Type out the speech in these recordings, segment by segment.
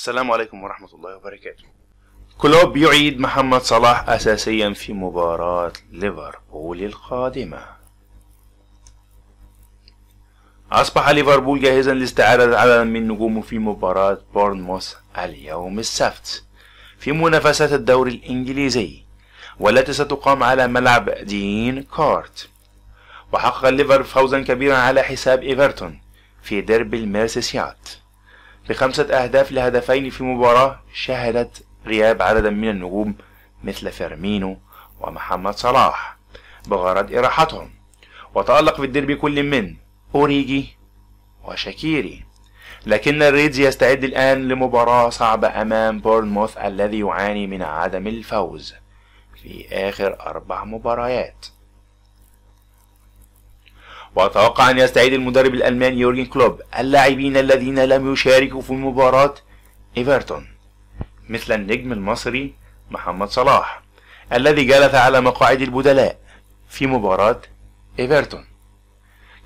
السلام عليكم ورحمة الله وبركاته كلوب يعيد محمد صلاح أساسيا في مباراة ليفربول القادمة أصبح ليفربول جاهزا لاستعادة عدد من نجومه في مباراة بورنموث اليوم السبت في منافسات الدوري الإنجليزي والتي ستقام على ملعب دين كارت وحقق الليفر فوزا كبيرا على حساب إيفرتون في ديربي الميرسيسيات لخمسة أهداف لهدفين في مباراة شهدت غياب عدد من النجوم مثل فيرمينو ومحمد صلاح بغرض إراحتهم وتألق في الديربي كل من أوريجي وشاكيري لكن الريدز يستعد الآن لمباراة صعبة أمام بورنموث الذي يعاني من عدم الفوز في آخر أربع مباريات وأتوقع أن يستعيد المدرب الألماني يورجن كلوب اللاعبين الذين لم يشاركوا في مباراة إيفرتون مثل النجم المصري محمد صلاح الذي جلس على مقاعد البدلاء في مباراة إيفرتون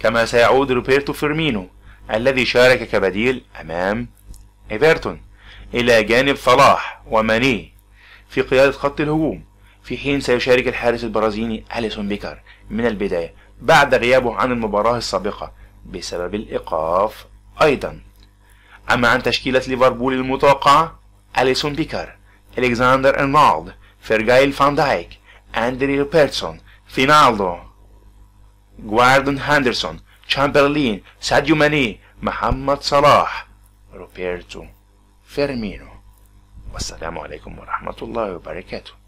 كما سيعود روبرتو فيرمينو الذي شارك كبديل أمام إيفرتون إلى جانب صلاح وماني في قيادة خط الهجوم في حين سيشارك الحارس البرازيلي أليسون بيكر من البداية بعد غيابه عن المباراة السابقة بسبب الإيقاف أيضا أما عن تشكيلة ليفربول المتوقعة أليسون بيكر ألكسندر أرنولد فيرجايل فان دايك أندري روبرتسون فينالدو جواردون هاندرسون تشامبرلين ساديو ماني محمد صلاح روبرتو فيرمينو والسلام عليكم ورحمة الله وبركاته